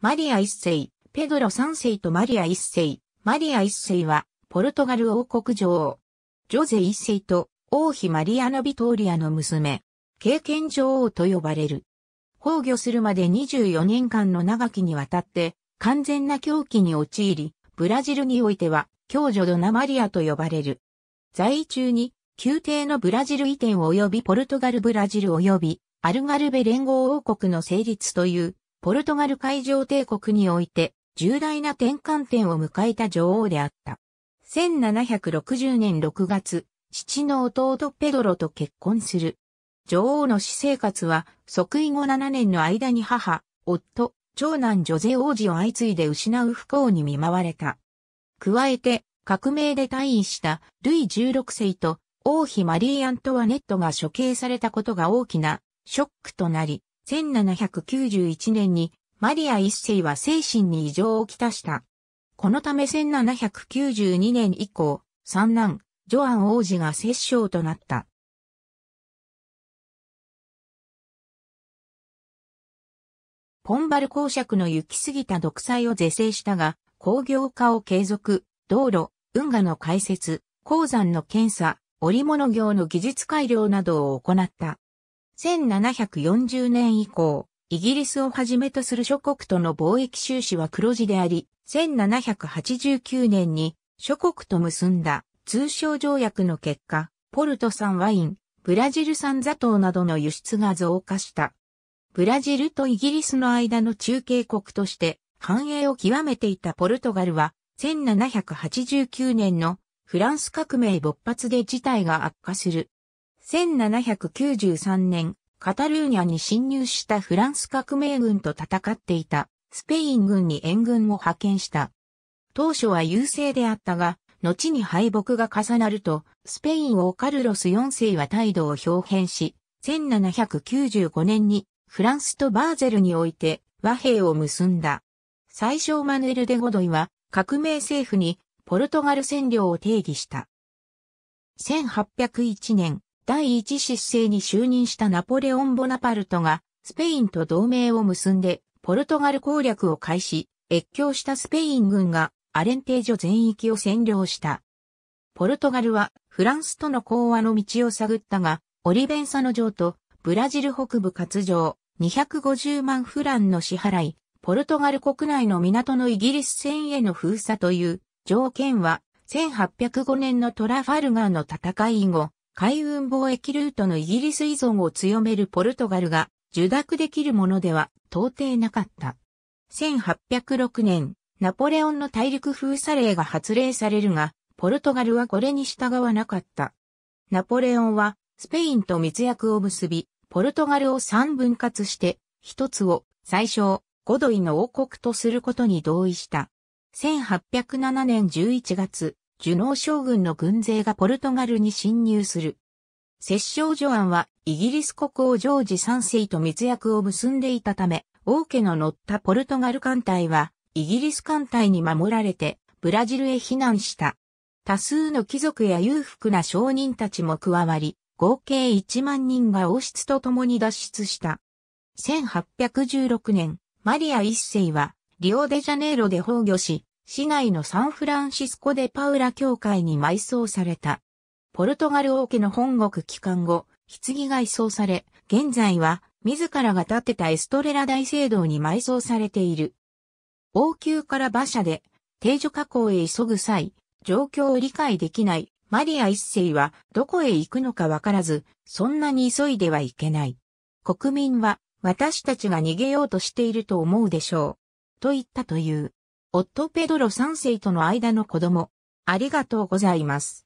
マリア一世、ペドロ三世とマリア一世。マリア一世は、ポルトガル王国女王。ジョゼ一世と王妃マリアナ・ビトーリアの娘。経験女王と呼ばれる。崩御するまで24年間の長きにわたって、完全な狂気に陥り、ブラジルにおいては、共女ドナマリアと呼ばれる。在位中に、宮廷のブラジル移転及びポルトガルブラジル及び、アルガルベ連合王国の成立というポルトガル海上帝国において重大な転換点を迎えた女王であった。1760年6月、父の弟ペドロと結婚する。女王の私生活は即位後7年の間に母、夫、長男女性王子を相次いで失う不幸に見舞われた。加えて、革命で退位したルイ16世と王妃マリー・アントワネットが処刑されたことが大きなショックとなり、1791年にマリア一世は精神に異常をきたした。このため1792年以降、三男、ジョアン王子が摂政となった。ポンバル公爵の行き過ぎた独裁を是正したが、工業化を継続、道路、運河の開設、鉱山の検査、織物業の技術改良などを行った。1740年以降、イギリスをはじめとする諸国との貿易収支は黒字であり、1789年に諸国と結んだ通商条約の結果、ポルト産ワイン、ブラジル産砂糖などの輸出が増加した。ブラジルとイギリスの間の中継国として繁栄を極めていたポルトガルは、1789年のフランス革命勃発で事態が悪化する。1793年、カタルーニャに侵入したフランス革命軍と戦っていたスペイン軍に援軍を派遣した。当初は優勢であったが、後に敗北が重なると、スペイン王カルロス4世は態度を表変し、1795年にフランスとバーゼルにおいて和平を結んだ。最初マヌエル・デ・ゴドイは革命政府にポルトガル占領を定義した。1801年、第一執政に就任したナポレオン・ボナパルトが、スペインと同盟を結んで、ポルトガル攻略を開始、越境したスペイン軍がアレンテージョ全域を占領した。ポルトガルはフランスとの講和の道を探ったが、オリベンサの城とブラジル北部割譲250万フランの支払い、ポルトガル国内の港のイギリス船への封鎖という条件は1805年のトラファルガーの戦い後、海運貿易ルートのイギリス依存を強めるポルトガルが受諾できるものでは到底なかった。1806年、ナポレオンの大陸封鎖令が発令されるが、ポルトガルはこれに従わなかった。ナポレオンはスペインと密約を結び、ポルトガルを3分割して、一つを最小、ゴドイの王国とすることに同意した。1807年11月、ジュノー将軍の軍勢がポルトガルに侵入する。摂政ジョアンはイギリス国王ジョージ3世と密約を結んでいたため、王家の乗ったポルトガル艦隊はイギリス艦隊に守られてブラジルへ避難した。多数の貴族や裕福な商人たちも加わり、合計1万人が王室と共に脱出した。1816年、マリア1世はリオデジャネイロで崩御し、市内のサンフランシスコでパウラ教会に埋葬された。ポルトガル王家の本国帰還後、棺が移送され、現在は自らが建てたエストレラ大聖堂に埋葬されている。王宮から馬車で、定所加工へ急ぐ際、状況を理解できないマリア一世はどこへ行くのかわからず、そんなに急いではいけない。国民は私たちが逃げようとしていると思うでしょう。と言ったという。夫ペドロ3世との間の子供。ありがとうございます。